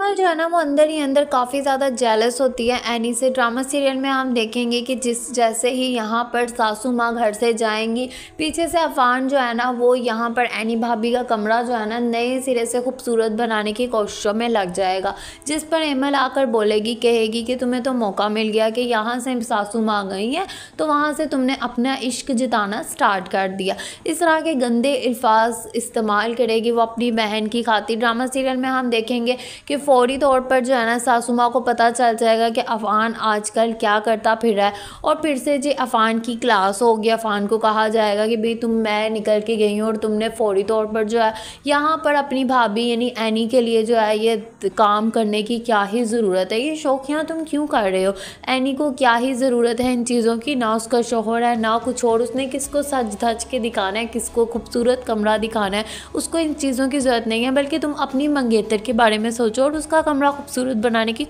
निर्मल जो है ना वो अंदर ही अंदर काफ़ी ज़्यादा जेलस होती है एनी से ड्रामा सीरियल में हम देखेंगे कि जिस जैसे ही यहाँ पर सासू माँ घर से जाएंगी पीछे से अफान जो है ना वो यहाँ पर एनी भाभी का कमरा जो है ना नए सिरे से खूबसूरत बनाने की कोशिशों में लग जाएगा जिस पर एमल आकर बोलेगी कहेगी कि तुम्हें तो मौका मिल गया कि यहाँ से सासू माँ गई हैं तो वहाँ से तुमने अपना इश्क जिताना स्टार्ट कर दिया इस तरह के गंदे अल्फाज इस्तेमाल करेगी वो अपनी बहन की खातिर ड्रामा सीरियल में हम देखेंगे कि फ़ौरी तौर पर जो है ना सासू माँ को पता चल जाएगा कि अफ़ान आजकल क्या करता फिर रहा है और फिर से जी अफ़ान की क्लास होगी अफ़ान को कहा जाएगा कि भाई तुम मैं निकल के गई हूँ और तुमने फ़ौरी तौर पर जो है यहाँ पर अपनी भाभी यानी एनी के लिए जो है ये काम करने की क्या ही ज़रूरत है ये शौक़ियाँ तुम क्यों कर रहे हो एनी को क्या ही ज़रूरत है इन चीज़ों की ना उसका शोहर है ना कुछ और उसने किसको सज धज के दिखाना है किसको खूबसूरत कमरा दिखाना है उसको इन चीज़ों की ज़रूरत नहीं है बल्कि तुम अपनी मंगेतर के बारे में सोचो और उसका कमरा खूबसूरत बनाने की